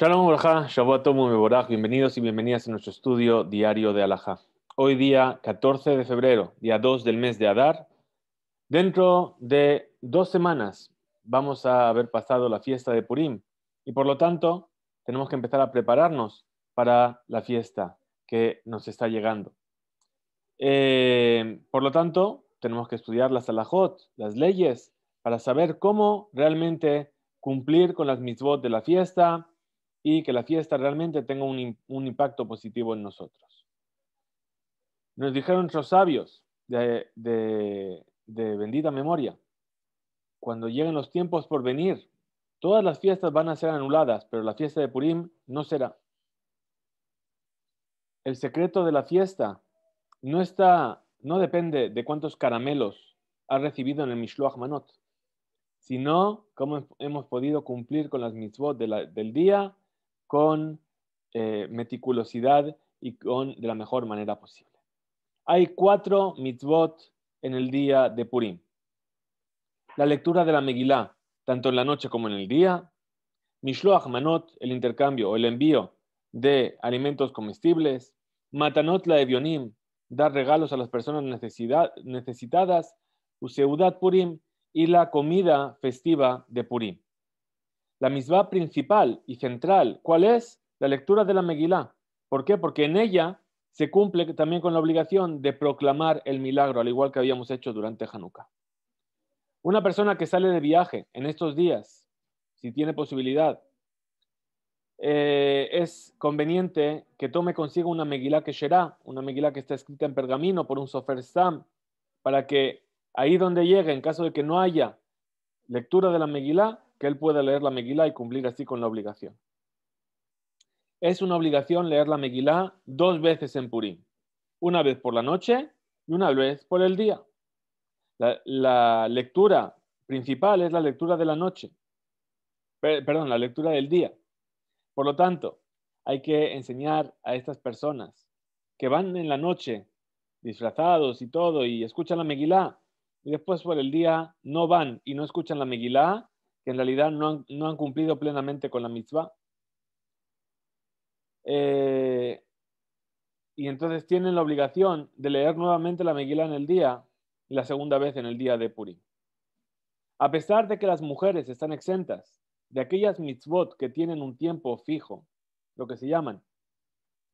Shalom todos Shabbat bienvenidos y bienvenidas a nuestro estudio diario de Alajá. Hoy día 14 de febrero, día 2 del mes de Adar. Dentro de dos semanas vamos a haber pasado la fiesta de Purim y por lo tanto tenemos que empezar a prepararnos para la fiesta que nos está llegando. Eh, por lo tanto, tenemos que estudiar las alajot, las leyes, para saber cómo realmente cumplir con las mitzvot de la fiesta, y que la fiesta realmente tenga un, impacto positivo en nosotros. Nos dijeron nuestros sabios de, de, bendita memoria, cuando lleguen los tiempos por venir, todas las fiestas van a ser anuladas, pero la fiesta de Purim no será. El secreto de la fiesta no está, no depende de cuántos caramelos ha recibido en el Mishloach Manot, sino cómo hemos podido cumplir con las mitzvot del día con eh, meticulosidad y con, de la mejor manera posible. Hay cuatro mitzvot en el día de Purim. La lectura de la Megilá, tanto en la noche como en el día. Mishloach Manot, el intercambio o el envío de alimentos comestibles. Matanot la Evionim, dar regalos a las personas necesidad, necesitadas. Useudat Purim y la comida festiva de Purim la misma principal y central. ¿Cuál es? La lectura de la Megilá. ¿Por qué? Porque en ella se cumple también con la obligación de proclamar el milagro, al igual que habíamos hecho durante Hanukkah. Una persona que sale de viaje en estos días, si tiene posibilidad, eh, es conveniente que tome consigo una Megilá que será, una Megilá que está escrita en pergamino por un Sofer Sam, para que ahí donde llegue, en caso de que no haya lectura de la Megilá, que él pueda leer la Megilá y cumplir así con la obligación. Es una obligación leer la Megilá dos veces en Purim, una vez por la noche y una vez por el día. La, lectura principal es la lectura de la noche, perdón, la lectura del día. Por lo tanto, hay que enseñar a estas personas que van en la noche disfrazados y todo y escuchan la Megilá y después por el día no van y no escuchan la Megilá, en realidad no han, cumplido plenamente con la mitzvah. Eh, y entonces tienen la obligación de leer nuevamente la Megilá en el día, y la segunda vez en el día de Purim. A pesar de que las mujeres están exentas de aquellas mitzvot que tienen un tiempo fijo, lo que se llaman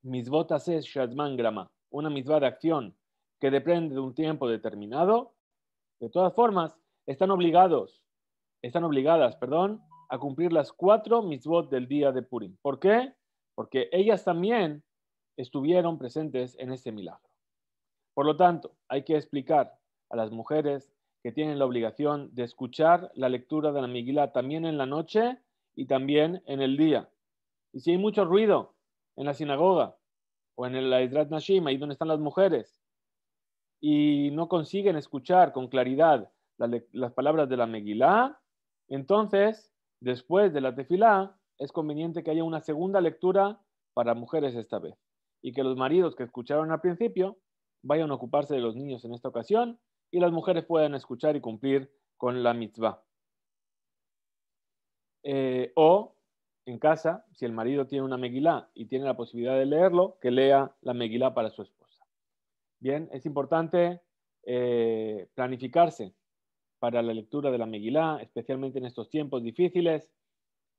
mitzvot ases shazman grama, una mitzvah de acción que depende de un tiempo determinado, de todas formas, están obligados están obligadas, perdón, a cumplir las cuatro mitzvot del día de Purim. ¿Por qué? Porque ellas también estuvieron presentes en ese milagro. Por lo tanto, hay que explicar a las mujeres que tienen la obligación de escuchar la lectura de la Miguelá también en la noche y también en el día. Y si hay mucho ruido en la sinagoga o en la Israt Nashim, ahí donde están las mujeres, y no consiguen escuchar con claridad las palabras de la Megilá, entonces, después de la tefilá, es conveniente que haya una segunda lectura para mujeres esta vez y que los maridos que escucharon al principio vayan a ocuparse de los niños en esta ocasión y las mujeres puedan escuchar y cumplir con la mitzvah. Eh, o en casa, si el marido tiene una megilá y tiene la posibilidad de leerlo, que lea la megilá para su esposa. Bien, es importante eh, planificarse para la lectura de la Megilá, especialmente en estos tiempos difíciles,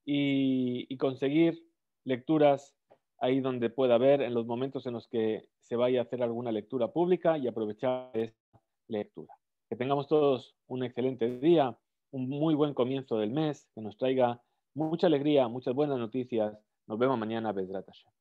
y, conseguir lecturas ahí donde pueda haber, en los momentos en los que se vaya a hacer alguna lectura pública y aprovechar esta lectura. Que tengamos todos un excelente día, un muy buen comienzo del mes, que nos traiga mucha alegría, muchas buenas noticias. Nos vemos mañana, Bedratashem.